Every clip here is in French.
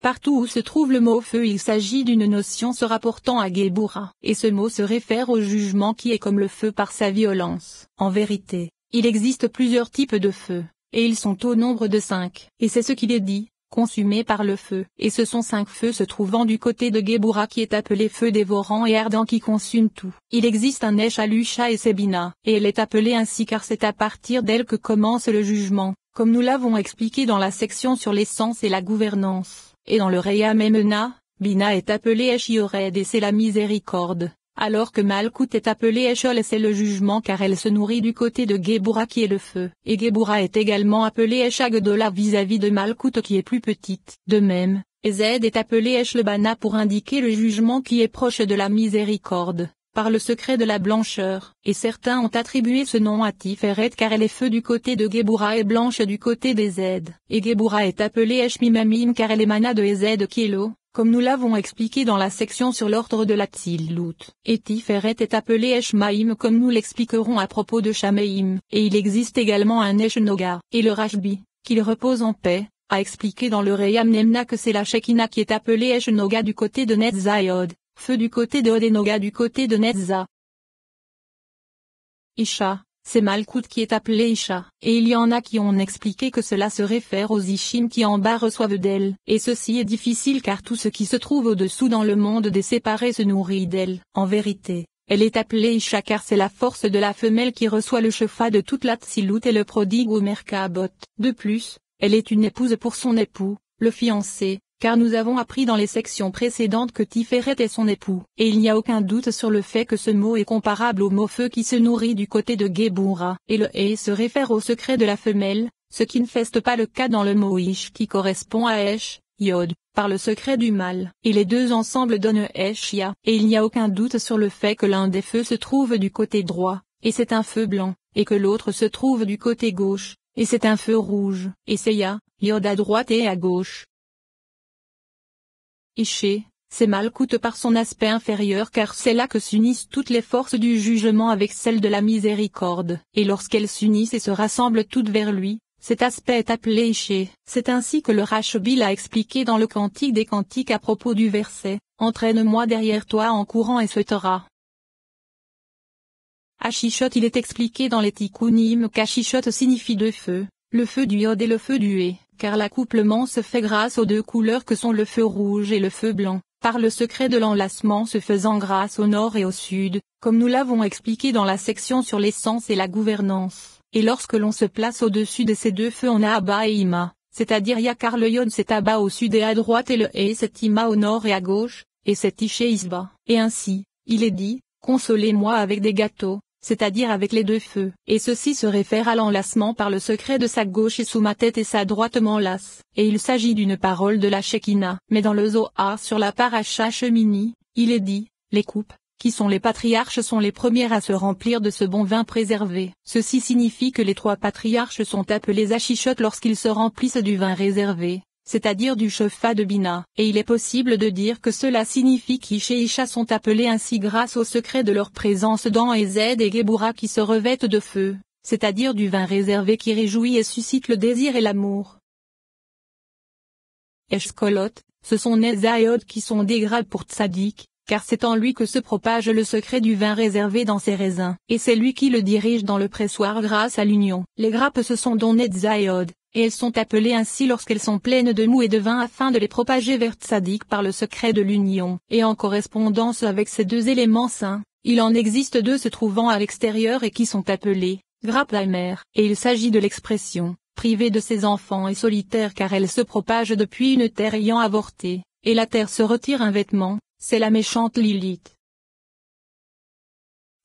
Partout où se trouve le mot feu il s'agit d'une notion se rapportant à Gebura. et ce mot se réfère au jugement qui est comme le feu par sa violence. En vérité, il existe plusieurs types de feu, et ils sont au nombre de cinq, et c'est ce qu'il est dit, Consumé par le feu, et ce sont cinq feux se trouvant du côté de Gebura qui est appelé feu dévorant et ardent qui consume tout. Il existe un Esh et Sebina, et elle est appelée ainsi car c'est à partir d'elle que commence le jugement, comme nous l'avons expliqué dans la section sur l'essence et la gouvernance et dans le Memena, Bina est appelée Eshiored et c'est la miséricorde, alors que Malkout est appelée Eshol et c'est le jugement car elle se nourrit du côté de Gebura qui est le feu. Et Gebura est également appelée Eshagdola vis-à-vis de Malkout qui est plus petite. De même, Ezed est appelé Eshlebana pour indiquer le jugement qui est proche de la miséricorde par le secret de la blancheur, et certains ont attribué ce nom à Tiferet car elle est feu du côté de Geboura et blanche du côté des Zed, Et Geboura est appelée Eshmimamim car elle mana de Ezed Kielo, comme nous l'avons expliqué dans la section sur l'ordre de la Tzilout. Et Tiferet est appelé Eshmaim comme nous l'expliquerons à propos de Shameim, et il existe également un Eshnoga. Et le Rashbi, qu'il repose en paix, a expliqué dans le Rayam Nemna que c'est la Shekina qui est appelée Eshnoga du côté de Netzayod, Feu du côté de Odenoga du côté de Netza. Isha, c'est Malkout qui est appelé Isha, et il y en a qui ont expliqué que cela se réfère aux Ishim qui en bas reçoivent d'elle, et ceci est difficile car tout ce qui se trouve au-dessous dans le monde des séparés se nourrit d'elle. En vérité, elle est appelée Isha car c'est la force de la femelle qui reçoit le chefat de toute la Tsilut et le prodigue au Merkabot. De plus, elle est une épouse pour son époux, le fiancé, car nous avons appris dans les sections précédentes que Tiferet est son époux. Et il n'y a aucun doute sur le fait que ce mot est comparable au mot feu qui se nourrit du côté de Geboura. Et le « et » se réfère au secret de la femelle, ce qui ne feste pas le cas dans le mot « ish » qui correspond à « esh », Yod, par le secret du mâle, Et les deux ensemble donnent Eshia. Et il n'y a aucun doute sur le fait que l'un des feux se trouve du côté droit, et c'est un feu blanc, et que l'autre se trouve du côté gauche, et c'est un feu rouge. Et c'est Yod à droite et à gauche c'est mal coûte par son aspect inférieur car c'est là que s'unissent toutes les forces du jugement avec celles de la miséricorde. Et lorsqu'elles s'unissent et se rassemblent toutes vers lui, cet aspect est appelé Iché. C'est ainsi que le Rashbi l'a expliqué dans le Cantique des Cantiques à propos du verset « Entraîne-moi derrière toi en courant et sautera ». Hachichot il est expliqué dans les Tikkunim qu'Achichot signifie deux feux, le feu du Yod et le feu du Hé car l'accouplement se fait grâce aux deux couleurs que sont le feu rouge et le feu blanc, par le secret de l'enlacement se faisant grâce au nord et au sud, comme nous l'avons expliqué dans la section sur l'essence et la gouvernance. Et lorsque l'on se place au-dessus de ces deux feux on a et Ima, c'est-à-dire Yakar le Yon c'est Abba au sud et à droite et le E c'est Ima au nord et à gauche, et c'est Ishe Isba. Et ainsi, il est dit, consolez-moi avec des gâteaux, c'est-à-dire avec les deux feux. Et ceci se réfère à l'enlacement par le secret de sa gauche et sous ma tête et sa droite m'enlace. Et il s'agit d'une parole de la Shekinah. Mais dans le Zohar sur la paracha chemini, il est dit, les coupes, qui sont les patriarches sont les premières à se remplir de ce bon vin préservé. Ceci signifie que les trois patriarches sont appelés achichotes lorsqu'ils se remplissent du vin réservé c'est-à-dire du Shofa de Bina. Et il est possible de dire que cela signifie qu'Ish et Isha sont appelés ainsi grâce au secret de leur présence dans Ezed et Gebura qui se revêtent de feu, c'est-à-dire du vin réservé qui réjouit et suscite le désir et l'amour. Eshkolot, ce sont Nezayod qui sont des grappes pour Tzadik, car c'est en lui que se propage le secret du vin réservé dans ses raisins. Et c'est lui qui le dirige dans le pressoir grâce à l'union. Les grappes ce sont dont Zayod et elles sont appelées ainsi lorsqu'elles sont pleines de mou et de vin afin de les propager vers Tzadik par le secret de l'union. Et en correspondance avec ces deux éléments saints, il en existe deux se trouvant à l'extérieur et qui sont appelés grappes mer ». Et il s'agit de l'expression privée de ses enfants et solitaire car elle se propage depuis une terre ayant avorté, et la terre se retire un vêtement, c'est la méchante Lilith.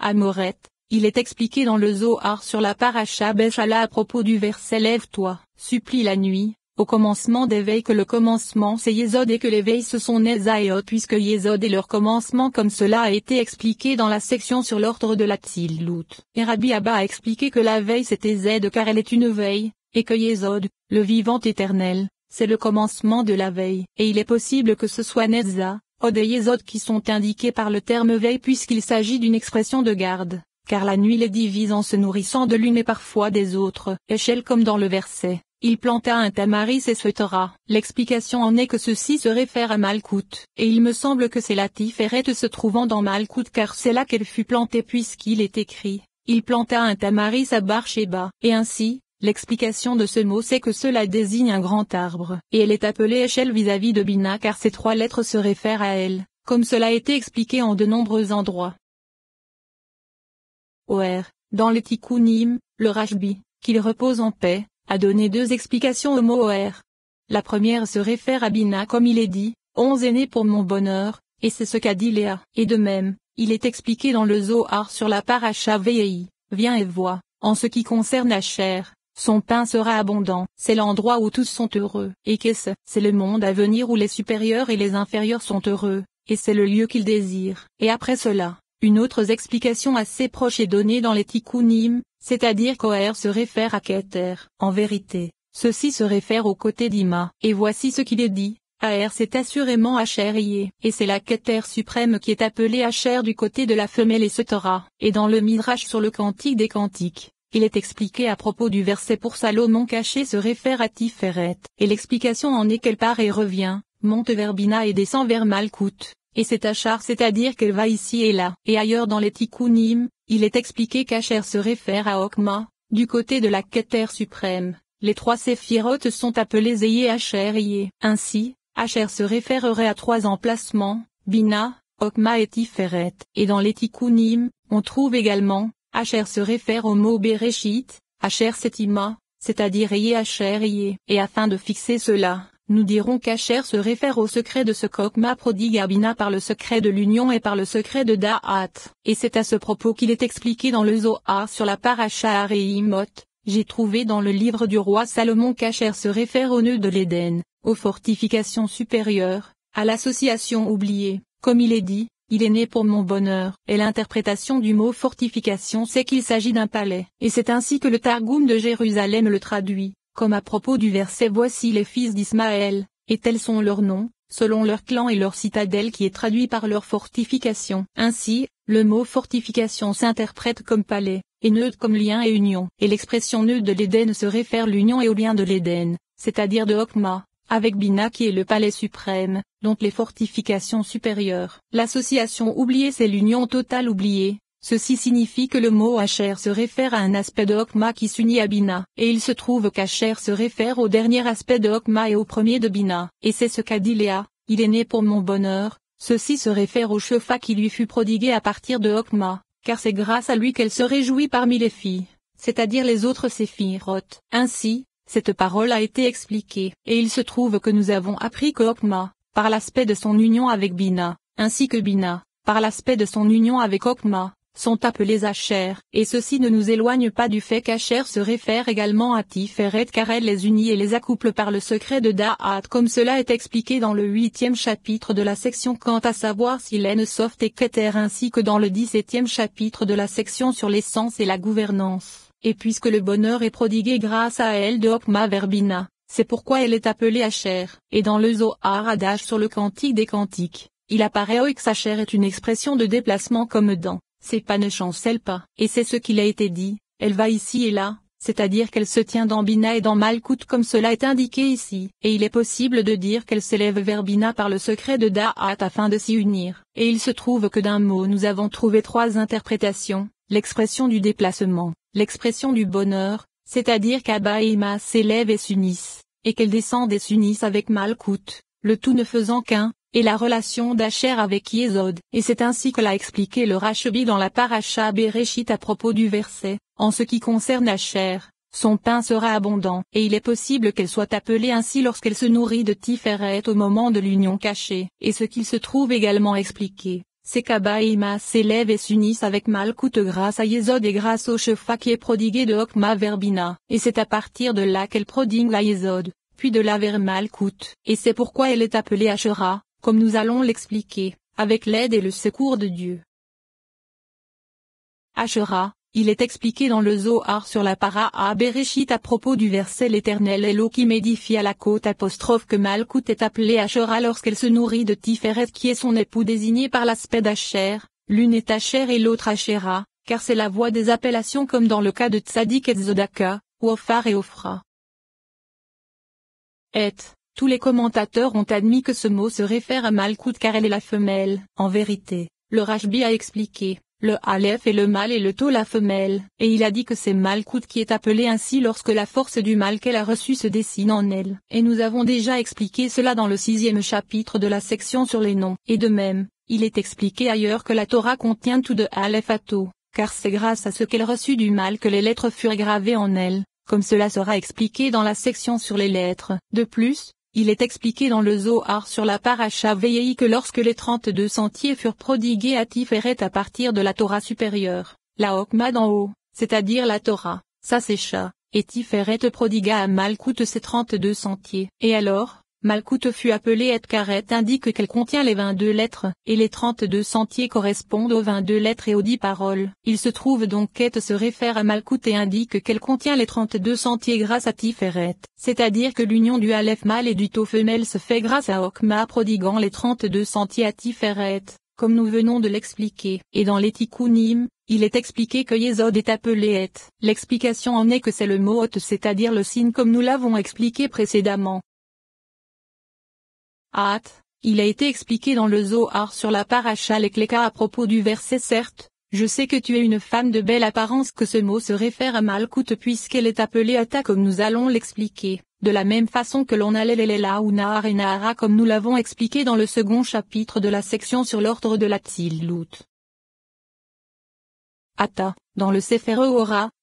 Amorette, il est expliqué dans le Zohar sur la paracha Béchala à propos du verset Lève-toi, supplie la nuit, au commencement des veilles que le commencement c'est Yézod et que les veilles ce sont Od puisque Yézod est leur commencement comme cela a été expliqué dans la section sur l'ordre de la Tzilout. Et Rabbi Abba a expliqué que la veille c'était Z car elle est une veille, et que Yézod, le vivant éternel, c'est le commencement de la veille. Et il est possible que ce soit Neza, Od et Yézod qui sont indiqués par le terme veille puisqu'il s'agit d'une expression de garde car la nuit les divise en se nourrissant de l'une et parfois des autres. Échelle comme dans le verset, il planta un tamaris et souhaitera. L'explication en est que ceci se réfère à Malkout, et il me semble que c'est la Tiferet se trouvant dans Malkout car c'est là qu'elle fut plantée puisqu'il est écrit. Il planta un tamaris à barcheba. et ainsi, L'explication de ce mot c'est que cela désigne un grand arbre, et elle est appelée échelle vis à -vis de Bina car ces trois lettres se réfèrent à elle, comme cela a été expliqué en de nombreux endroits. Or, dans les Tikkunim, le Rajbi, qu'il repose en paix, a donné deux explications au mot La première se réfère à Bina comme il est dit, onze aînés pour mon bonheur, et c'est ce qu'a dit Léa. Et de même, il est expliqué dans le Zohar sur la paracha Vei, viens et vois, en ce qui concerne chair, son pain sera abondant. C'est l'endroit où tous sont heureux. Et qu'est-ce C'est le monde à venir où les supérieurs et les inférieurs sont heureux, et c'est le lieu qu'ils désirent. Et après cela, une autre explication assez proche est donnée dans les tikkunim, c'est-à-dire qu'Oer se réfère à Keter. En vérité, ceci se réfère au côté d'Ima. Et voici ce qu'il est dit. Aer c'est assurément Acherié, et c'est la Keter suprême qui est appelée Acher du côté de la femelle et torah Et dans le Midrash sur le Cantique des Cantiques, il est expliqué à propos du verset pour Salomon caché se réfère à Tiferet, et l'explication en est qu'elle part et revient, monte vers Bina et descend vers Malkout. Et c'est achar c'est-à-dire qu'elle va ici et là. Et ailleurs dans les tikkunim, il est expliqué qu'Acher se réfère à Okma, du côté de la Keter suprême. Les trois séphirotes sont appelés Eyé Asher Ainsi, Asher se référerait à trois emplacements, Bina, Okma et Tiferet. Et dans les on trouve également, Asher se réfère au mot Bereshit, Asher Setima, c'est-à-dire Eyé Asher Et afin de fixer cela, nous dirons qu'Acher se réfère au secret de ce Ma prodigue Bina par le secret de l'union et par le secret de Da'at. Et c'est à ce propos qu'il est expliqué dans le Zohar sur la et imot. J'ai trouvé dans le livre du roi Salomon qu'Acher se réfère au nœud de l'Éden, aux fortifications supérieures, à l'association oubliée. Comme il est dit, il est né pour mon bonheur. Et l'interprétation du mot fortification c'est qu'il s'agit d'un palais. Et c'est ainsi que le Targum de Jérusalem le traduit. Comme à propos du verset Voici les fils d'Ismaël, et tels sont leurs noms, selon leur clan et leur citadelle qui est traduit par leur fortification. Ainsi, le mot fortification s'interprète comme palais, et neutre comme lien et union. Et l'expression nœud de l'Éden se réfère l'union et au lien de l'Éden, c'est-à-dire de Okma, avec Bina qui est le palais suprême, dont les fortifications supérieures. L'association oubliée c'est l'union totale oubliée, Ceci signifie que le mot Asher se réfère à un aspect de Okma qui s'unit à Bina, et il se trouve qu'Asher se réfère au dernier aspect de Okma et au premier de Bina. Et c'est ce qu'a dit Léa, il est né pour mon bonheur, ceci se réfère au Shefa qui lui fut prodigué à partir de Okma, car c'est grâce à lui qu'elle se réjouit parmi les filles, c'est-à-dire les autres séphirotes. Ainsi, cette parole a été expliquée, et il se trouve que nous avons appris que Okma, par l'aspect de son union avec Bina, ainsi que Bina, par l'aspect de son union avec Okma, sont appelés Asher, et ceci ne nous éloigne pas du fait qu'Acher se réfère également à Tiferet car elle les unit et les accouple par le secret de Da'at comme cela est expliqué dans le huitième chapitre de la section quant à savoir si l'aine soft et Keter ainsi que dans le dix-septième chapitre de la section sur l'essence et la gouvernance, et puisque le bonheur est prodigué grâce à elle de Okma Verbina, c'est pourquoi elle est appelée Asher, et dans le Zohar adage sur le Cantique des Cantiques, il apparaît que cher est une expression de déplacement comme dans c'est pas ne chancelle pas. Et c'est ce qu'il a été dit, elle va ici et là, c'est-à-dire qu'elle se tient dans Bina et dans Malkut comme cela est indiqué ici. Et il est possible de dire qu'elle s'élève vers Bina par le secret de Da'at afin de s'y unir. Et il se trouve que d'un mot nous avons trouvé trois interprétations, l'expression du déplacement, l'expression du bonheur, c'est-à-dire qu'Abba et Ima s'élèvent et s'unissent, et qu'elles descendent et s'unissent avec Malkut, le tout ne faisant qu'un, et la relation d'Acher avec Yézod. Et c'est ainsi que l'a expliqué le Rachebi dans la paracha Bereshit à propos du verset, en ce qui concerne Acher. Son pain sera abondant, et il est possible qu'elle soit appelée ainsi lorsqu'elle se nourrit de Tiferet au moment de l'union cachée. Et ce qu'il se trouve également expliqué, c'est qu'Abba et Ima et s'unissent avec Malkout grâce à Yézod et grâce au Shefa qui est prodigué de Okma Verbina. Et c'est à partir de là qu'elle prodigue la Yézod, puis de là vers Malkout. Et c'est pourquoi elle est appelée Ashera, comme nous allons l'expliquer, avec l'aide et le secours de Dieu. Achera, il est expliqué dans le Zohar sur la para à Bereshit à propos du verset L'Éternel et l'eau qui médifie à la côte apostrophe que Malkout est appelée Achera lorsqu'elle se nourrit de Tiferet qui est son époux désigné par l'aspect d'Acher, l'une est Acher et l'autre Achera, car c'est la voie des appellations comme dans le cas de Tzadik et Zodaka, ou Ofar et Ofra. Et, tous les commentateurs ont admis que ce mot se réfère à Malkout car elle est la femelle. En vérité, le Rashbi a expliqué, le Aleph est le mâle et le Tau la femelle, et il a dit que c'est Malkout qui est appelé ainsi lorsque la force du Mal qu'elle a reçu se dessine en elle. Et nous avons déjà expliqué cela dans le sixième chapitre de la section sur les noms. Et de même, il est expliqué ailleurs que la Torah contient tout de Aleph à Tau, car c'est grâce à ce qu'elle reçut du Mal que les lettres furent gravées en elle, comme cela sera expliqué dans la section sur les lettres. De plus, il est expliqué dans le Zohar sur la paracha veillée que lorsque les 32 sentiers furent prodigués à Tiferet à partir de la Torah supérieure, la Hokma d'en haut, c'est-à-dire la Torah, s'assécha, et Tiferet prodigua à Malkout ses 32 sentiers. Et alors, Malkut fut appelée etkaret indique qu'elle contient les 22 lettres, et les 32 sentiers correspondent aux 22 lettres et aux 10 paroles. Il se trouve donc qu'Et se réfère à malkout et indique qu'elle contient les 32 sentiers grâce à Tiferet. C'est-à-dire que l'union du Aleph mâle et du taux femelle se fait grâce à Okma prodiguant les 32 sentiers à Tiferet, comme nous venons de l'expliquer. Et dans les il est expliqué que yezod est appelé Et. L'explication en est que c'est le mot Ot c'est-à-dire le signe comme nous l'avons expliqué précédemment. At, il a été expliqué dans le Zohar sur la paracha Lekleka à propos du verset certes, je sais que tu es une femme de belle apparence que ce mot se réfère à Malkout puisqu'elle est appelée Atta comme nous allons l'expliquer, de la même façon que l'on allait Lelela ou Nahar et Nahara comme nous l'avons expliqué dans le second chapitre de la section sur l'ordre de la Tzilout. Atta, dans le Sefer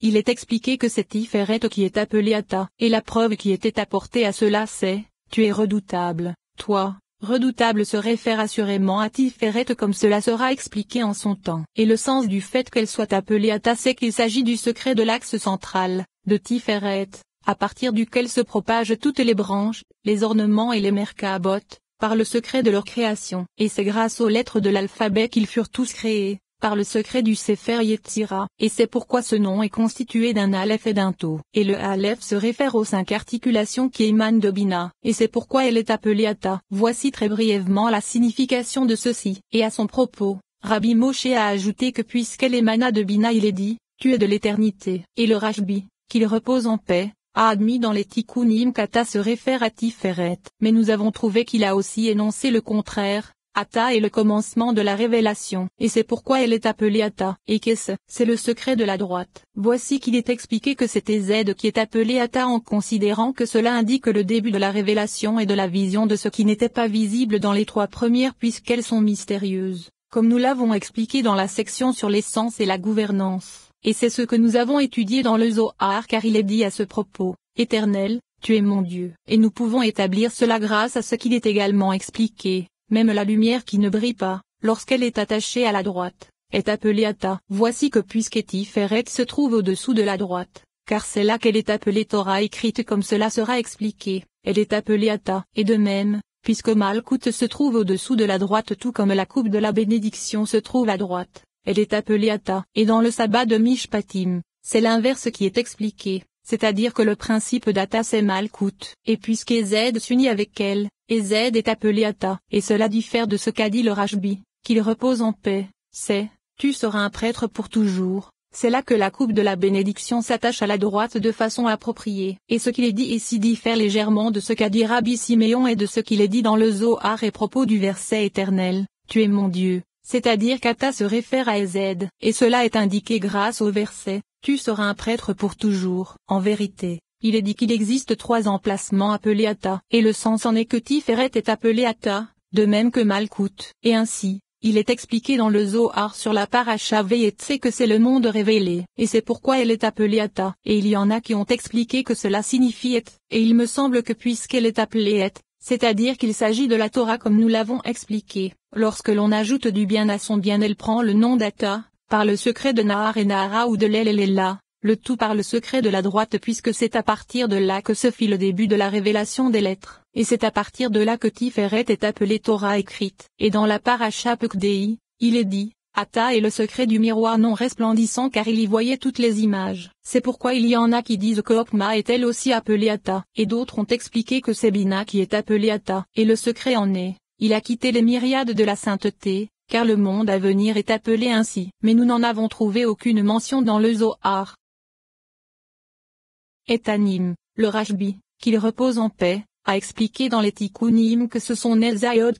il est expliqué que c'est Iferet qui est appelée Atta, et la preuve qui était apportée à cela c'est, tu es redoutable. Toi, redoutable se réfère assurément à Tiferet comme cela sera expliqué en son temps. Et le sens du fait qu'elle soit appelée à c'est qu'il s'agit du secret de l'axe central, de Tiferet, à partir duquel se propagent toutes les branches, les ornements et les mercabotes, par le secret de leur création. Et c'est grâce aux lettres de l'alphabet qu'ils furent tous créés, par le secret du Sefer Yetzira. Et c'est pourquoi ce nom est constitué d'un Aleph et d'un Tau. Et le Aleph se réfère aux cinq articulations qui émanent de Bina, et c'est pourquoi elle est appelée ata. Voici très brièvement la signification de ceci. Et à son propos, Rabbi Moshe a ajouté que puisqu'elle émana de Bina il est dit, tu es de l'éternité. Et le Rajbi, qu'il repose en paix, a admis dans les Tikkunim qu'Ata se réfère à Tiferet. Mais nous avons trouvé qu'il a aussi énoncé le contraire, Atta est le commencement de la révélation, et c'est pourquoi elle est appelée Atta. Et qu'est-ce C'est le secret de la droite. Voici qu'il est expliqué que c'était Z qui est appelé Atta en considérant que cela indique le début de la révélation et de la vision de ce qui n'était pas visible dans les trois premières puisqu'elles sont mystérieuses, comme nous l'avons expliqué dans la section sur l'essence et la gouvernance. Et c'est ce que nous avons étudié dans le Zohar car il est dit à ce propos, Éternel, tu es mon Dieu. Et nous pouvons établir cela grâce à ce qu'il est également expliqué, même la lumière qui ne brille pas, lorsqu'elle est attachée à la droite, est appelée Atta. Voici que puisque Tiferet se trouve au-dessous de la droite, car c'est là qu'elle est appelée Torah écrite comme cela sera expliqué, elle est appelée Atta. Et de même, puisque Malkut se trouve au-dessous de la droite tout comme la coupe de la bénédiction se trouve à droite, elle est appelée Atta. Et dans le sabbat de Mishpatim, c'est l'inverse qui est expliqué, c'est-à-dire que le principe d'ata c'est Malkut. Et puisque Z s'unit avec elle, et Z est appelé Atta. Et cela diffère de ce qu'a dit le Rajbi, qu'il repose en paix, c'est, tu seras un prêtre pour toujours. C'est là que la coupe de la bénédiction s'attache à la droite de façon appropriée. Et ce qu'il est dit ici diffère légèrement de ce qu'a dit Rabbi Siméon et de ce qu'il est dit dans le Zohar et propos du verset éternel, tu es mon Dieu, c'est-à-dire qu'Ata se réfère à Z, et cela est indiqué grâce au verset, tu seras un prêtre pour toujours. En vérité, il est dit qu'il existe trois emplacements appelés Atta, et le sens en est que Tiferet est appelé Atta, de même que Malkout. Et ainsi, il est expliqué dans le Zohar sur la paracha c'est que c'est le monde révélé, et c'est pourquoi elle est appelée Atta. Et il y en a qui ont expliqué que cela signifie Et, et il me semble que puisqu'elle est appelée Et, c'est-à-dire qu'il s'agit de la Torah comme nous l'avons expliqué, lorsque l'on ajoute du bien à son bien elle prend le nom d'Atta, par le secret de Nahar et Nahara ou de l'Elelela, le tout par le secret de la droite puisque c'est à partir de là que se fit le début de la révélation des lettres. Et c'est à partir de là que Tiferet est appelé Torah écrite. Et dans la paracha Pekdei, il est dit, Atta est le secret du miroir non resplendissant car il y voyait toutes les images. C'est pourquoi il y en a qui disent que Okma est elle aussi appelée Atta. Et d'autres ont expliqué que c'est Bina qui est appelée Atta. Et le secret en est, il a quitté les myriades de la sainteté, car le monde à venir est appelé ainsi. Mais nous n'en avons trouvé aucune mention dans le Zohar. Etanim, le Rajbi, qu'il repose en paix, a expliqué dans les Tikkunim que ce sont ayod.